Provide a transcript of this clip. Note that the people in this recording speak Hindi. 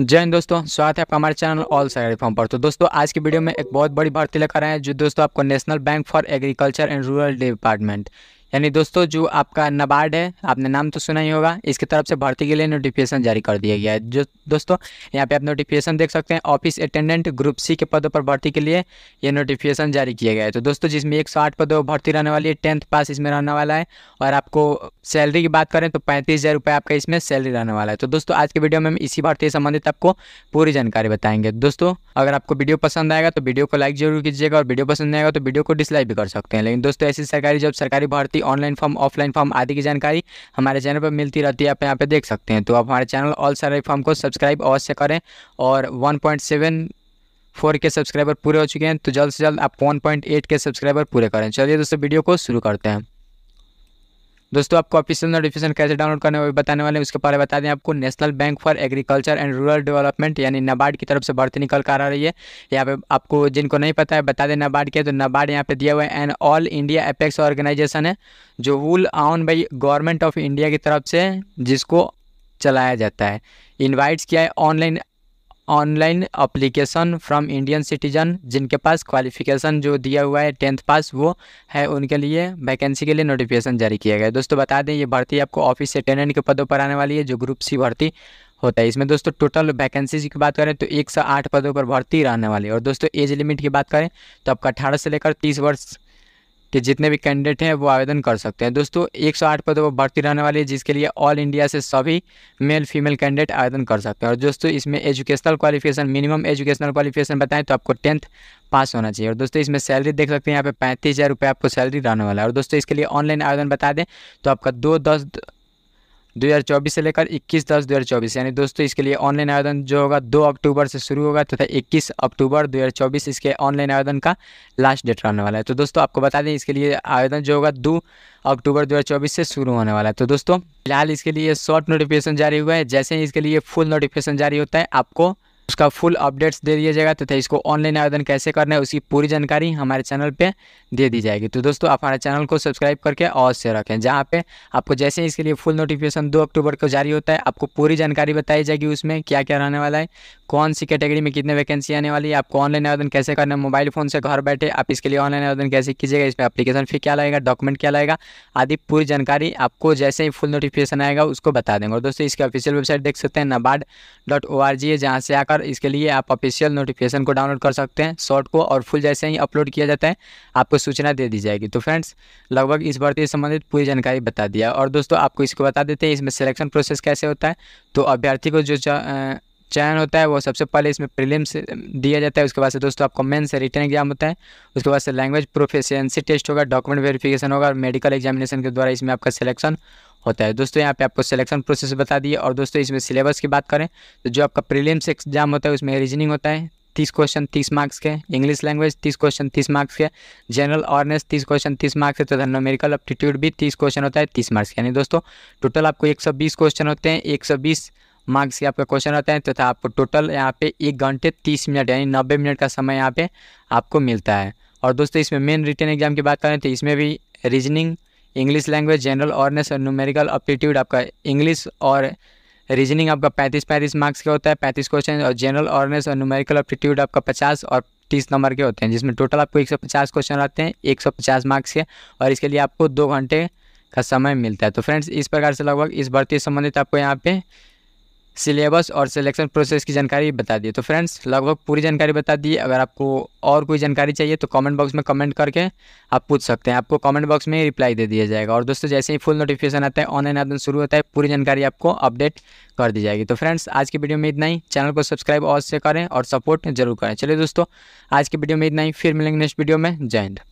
जय हिंद दोस्तों स्वागत है आपका हमारे चैनल ऑल सैलरी फॉर्म पर तो दोस्तों आज की वीडियो में एक बहुत बड़ी भर्ती लेकर आए हैं जो दोस्तों आपको National Bank for Agriculture and Rural Department यानी दोस्तों जो आपका नबार्ड है आपने नाम तो सुना ही होगा इसकी तरफ से भर्ती के लिए नोटिफिकेशन जारी कर दिया गया है जो दोस्तों यहाँ पे आप नोटिफिकेशन देख सकते हैं ऑफिस अटेंडेंट ग्रुप सी के पदों पर भर्ती के लिए ये नोटिफिकेशन जारी किया गया है तो दोस्तों जिसमें एक सौ आठ पदों भर्ती रहने वाली है टेंथ पास इसमें रहने वाला है और आपको सैलरी की बात करें तो पैंतीस हज़ार रुपये आपका इसमें सैलरी रहने वाला है तो दोस्तों आज के वीडियो में हम इसी भर्ती से संबंधित आपको पूरी जानकारी बताएंगे दोस्तों अगर आपको वीडियो पसंद आएगा तो वीडियो को लाइक जरूर कीजिएगा और वीडियो पसंद आएगा तो वीडियो को डिसलाइक भी कर सकते हैं लेकिन दोस्तों ऐसी सरकारी जॉब सरकारी भर्ती भर्ती ऑनलाइन फॉर्म ऑफलाइन फॉर्म आदि की जानकारी हमारे चैनल पर मिलती रहती है आप यहाँ पे देख सकते हैं तो आप हमारे चैनल ऑल सैलरी फॉर्म को सब्सक्राइब अवश्य करें और one point seven four K subscriber पूरे हो चुके हैं तो जल्द से जल्द आप one point eight K subscriber पूरे करें चलिए दोस्तों वीडियो को शुरू करते हैं दोस्तों आपको ऑफिशियल नोटिफिकेशन कैसे डाउनलोड करने वाले बताने वाले हैं उसके पहले बता दें आपको National Bank for Agriculture and Rural Development यानी नाबार्ड की तरफ से भर्ती निकल कर आ रही है यहाँ पे आपको जिनको नहीं पता है बता दें नाबार्ड के तो नाबार्ड यहाँ पे दिया हुआ है and all India apex organization है जो wholly owned by government of India की तरफ से जिसको चलाया जाता है इन्वाइट्स किया है online online application from Indian citizen जिनके पास क्वालिफिकेशन जो दिया हुआ है टेंथ पास वो है उनके लिए वैकेंसी के लिए नोटिफिकेशन जारी किया गया दोस्तों बता दें ये भर्ती आपको ऑफिस अटेंडेंट के पदों पर आने वाली है जो ग्रुप सी भर्ती होता है इसमें दोस्तों टोटल वैकेंसीज की बात करें तो एक सौ आठ पदों पर भर्ती रहने वाली है और दोस्तों एज लिमिट की बात करें तो आपका अठारह से लेकर तीस वर्ष कि जितने भी कैंडिडेट हैं वो आवेदन कर सकते हैं दोस्तों 108 पदों पर भर्ती रहने वाली है जिसके लिए ऑल इंडिया से सभी मेल फीमेल कैंडिडेट आवेदन कर सकते हैं और दोस्तों इसमें educational qualification minimum educational qualification बताएं तो आपको टेंथ पास होना चाहिए और दोस्तों इसमें सैलरी देख सकते हैं यहाँ पे पैंतीस हज़ार रुपये आपको सैलरी रहने वाला है और दोस्तों इसके लिए ऑनलाइन आवेदन बता दें तो आपका दो दस 2024 से लेकर 21 दस 2024 यानी दोस्तों इसके लिए ऑनलाइन आवेदन जो होगा 2 अक्टूबर से शुरू होगा तथा तो 21 अक्टूबर 2024 इसके ऑनलाइन आवेदन का लास्ट डेट रहने वाला है तो दोस्तों आपको बता दें इसके लिए आवेदन जो होगा 2 अक्टूबर 2024 से शुरू होने वाला है तो दोस्तों फिलहाल इसके लिए शॉर्ट नोटिफिकेशन जारी हुआ है जैसे ही इसके लिए फुल नोटिफिकेशन जारी होता है आपको उसका फुल अपडेट्स दे दिया जाएगा तथा तो इसको ऑनलाइन आवेदन कैसे करना है उसकी पूरी जानकारी हमारे चैनल पे दे दी जाएगी तो दोस्तों आप हमारे चैनल को सब्सक्राइब करके अवश्य रखें जहाँ पे आपको जैसे इसके लिए फुल नोटिफिकेशन दो अक्टूबर को जारी होता है आपको पूरी जानकारी बताई जाएगी उसमें क्या क्या रहने वाला है कौन सी कैटेगरी में कितने वैकेंसी आने वाली है आपको ऑनलाइन आवेदन कैसे करना है मोबाइल फ़ोन से घर बैठे आप इसके लिए ऑनलाइन आवेदन कैसे कीजिएगा इसमें अपलीकेशन फी क्या लगेगा डॉक्यूमेंट क्या लगेगा आदि पूरी जानकारी आपको जैसे ही फुल नोटिफिकेशन आएगा उसको बता देंगे और दोस्तों इसकी ऑफिशियल वेबसाइट देख सकते हैं NABARD dot O R G है जहाँ से आकर सर इसके लिए आप ऑफिशियल नोटिफिकेशन को डाउनलोड कर सकते हैं शॉर्ट को और फुल जैसे ही अपलोड किया जाता है आपको सूचना दे दी जाएगी तो फ्रेंड्स लगभग इस भर्ती तो से संबंधित पूरी जानकारी बता दिया और दोस्तों आपको इसको बता देते हैं इसमें सिलेक्शन प्रोसेस कैसे होता है तो अभ्यर्थी को जो चयन होता है वो सबसे पहले इसमें प्रीलिम्स दिया जाता है उसके बाद से दोस्तों आपको मेन से रिटर्न एग्जाम होता है उसके बाद से लैंग्वेज प्रोफिशियंसी टेस्ट होगा डॉक्यूमेंट वेरिफिकेशन होगा और मेडिकल एग्जामिनेशन के द्वारा इसमें आपका सिलेक्शन होता है दोस्तों यहाँ पे आपको सिलेक्शन प्रोसेस बता दिए और दोस्तों इसमें सिलेबस की बात करें तो जो आपका प्रीलिम्स एग्जाम होता है उसमें रीजनिंग होता है तीस क्वेश्चन तीस मार्क्स के इंग्लिश लैंग्वेज तीस क्वेश्चन तीस मार्क्स के जनरल अवेयरनेस तीस क्वेश्चन तीस मार्क्स है तथा तो अप्टीट्यूड भी तीस क्वेश्चन होता है तीस मार्क्स यानी दोस्तों टोटल आपको एक सौ बीस क्वेश्चन होते हैं एक सौ बीस मार्क्स के आपका क्वेश्चन रहता है तथा तो आपको टोटल यहाँ पे एक घंटे तीस मिनट यानी नब्बे मिनट का समय यहाँ पे आपको मिलता है और दोस्तों इसमें मेन रिटर्न एग्जाम की बात करें तो इसमें भी reasoning English language general awareness और न्यूमेरिकल अप्टीट्यूड आपका इंग्लिश और रीजनिंग आपका पैंतीस पैंतीस मार्क्स का होता है पैंतीस क्वेश्चन और जनरल ऑर्नेस और न्यूमेरिकल अप्टीट्यूड आपका पचास और तीस नंबर के होते हैं जिसमें टोटल आपको एक सौ पचास क्वेश्चन रहते हैं एक सौ पचास मार्क्स के और इसके लिए आपको दो घंटे का समय मिलता है तो फ्रेंड्स इस प्रकार से लगभग इस भर्ती संबंधित आपको यहाँ पे सिलेबस और सिलेक्शन प्रोसेस की जानकारी बता दी तो फ्रेंड्स लगभग पूरी जानकारी बता दी अगर आपको और कोई जानकारी चाहिए तो कमेंट बॉक्स में कमेंट करके आप पूछ सकते हैं आपको कमेंट बॉक्स में ही रिप्लाई दे दिया जाएगा और दोस्तों जैसे ही फुल नोटिफिकेशन आता है ऑनलाइन आवेदन शुरू होता है पूरी जानकारी आपको अपडेट कर दी जाएगी तो फ्रेंड्स आज की वीडियो में इतना ही चैनल को सब्सक्राइब और से करें और सपोर्ट जरूर करें चलिए दोस्तों आज की वीडियो में इतना ही फिर मिलेंगे नेक्स्ट वीडियो में जय हिंद